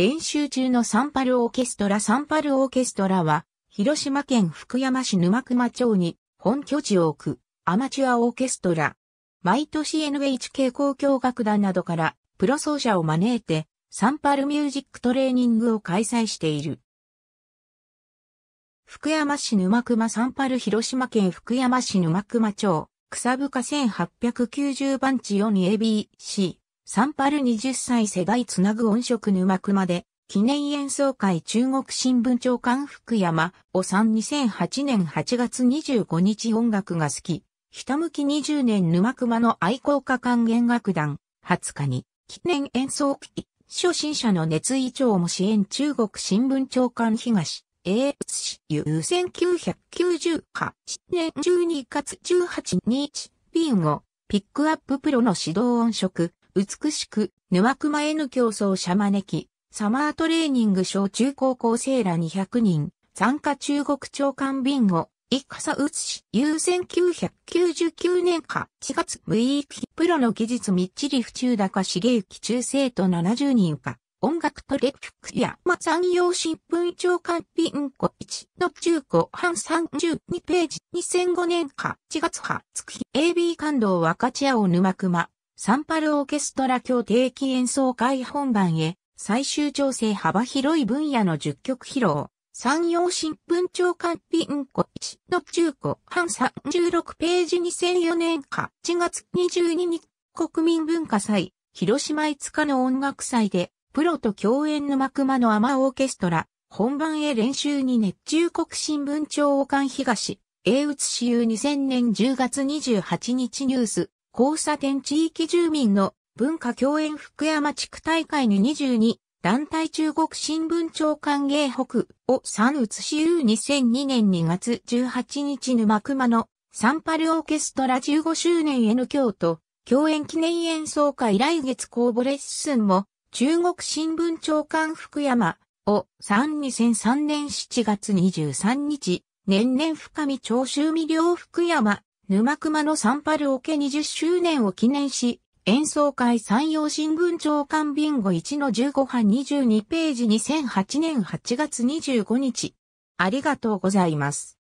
練習中のサンパルオーケストラサンパルオーケストラは、広島県福山市沼熊町に本拠地を置くアマチュアオーケストラ。毎年 NHK 交響楽団などからプロ奏者を招いてサンパルミュージックトレーニングを開催している。福山市沼熊サンパル広島県福山市沼熊町草深1890番地 4ABC サンパル20歳世代つなぐ音色沼熊で、記念演奏会中国新聞長官福山おさん2008年8月25日音楽が好き、ひたむき20年沼熊の愛好家管弦楽団、20日に、記念演奏機、初心者の熱意長も支援中国新聞長官東、英津市有1998年12月18日、ビンゴ、ピックアッププロの指導音色、美しく、沼熊 N 競争者招き、サマートレーニング小中高校生ら200人、参加中国長官ビンゴ、一笠ウツし、優1999年か4月無意義プロの技術みっちり府中高茂之中生徒70人か、音楽トレフクや、ま、産業新聞長官ビンゴ1の中古半32ページ2005年か4月20日 AB 感動若千青沼熊サンパルオーケストラ協定期演奏会本番へ、最終調整幅広い分野の10曲披露。山陽新聞長官ピンコ1の中古版36ページ2004年8月22日国民文化祭広島5日の音楽祭でプロと共演の幕間のアマオーケストラ本番へ練習に熱中国新聞長官東英打し有2000年10月28日ニュース交差点地域住民の文化共演福山地区大会に22、団体中国新聞長官芸北を3写しう2 0 0 2年2月18日沼熊のサンパルオーケストラ15周年 N 京都共演記念演奏会来月公募レッスンも中国新聞長官福山を3 2003年7月23日年々深み長州未了福山沼熊のサンパルオケ20周年を記念し、演奏会山陽新聞長官ビンゴ1の15版22ページ2008年8月25日。ありがとうございます。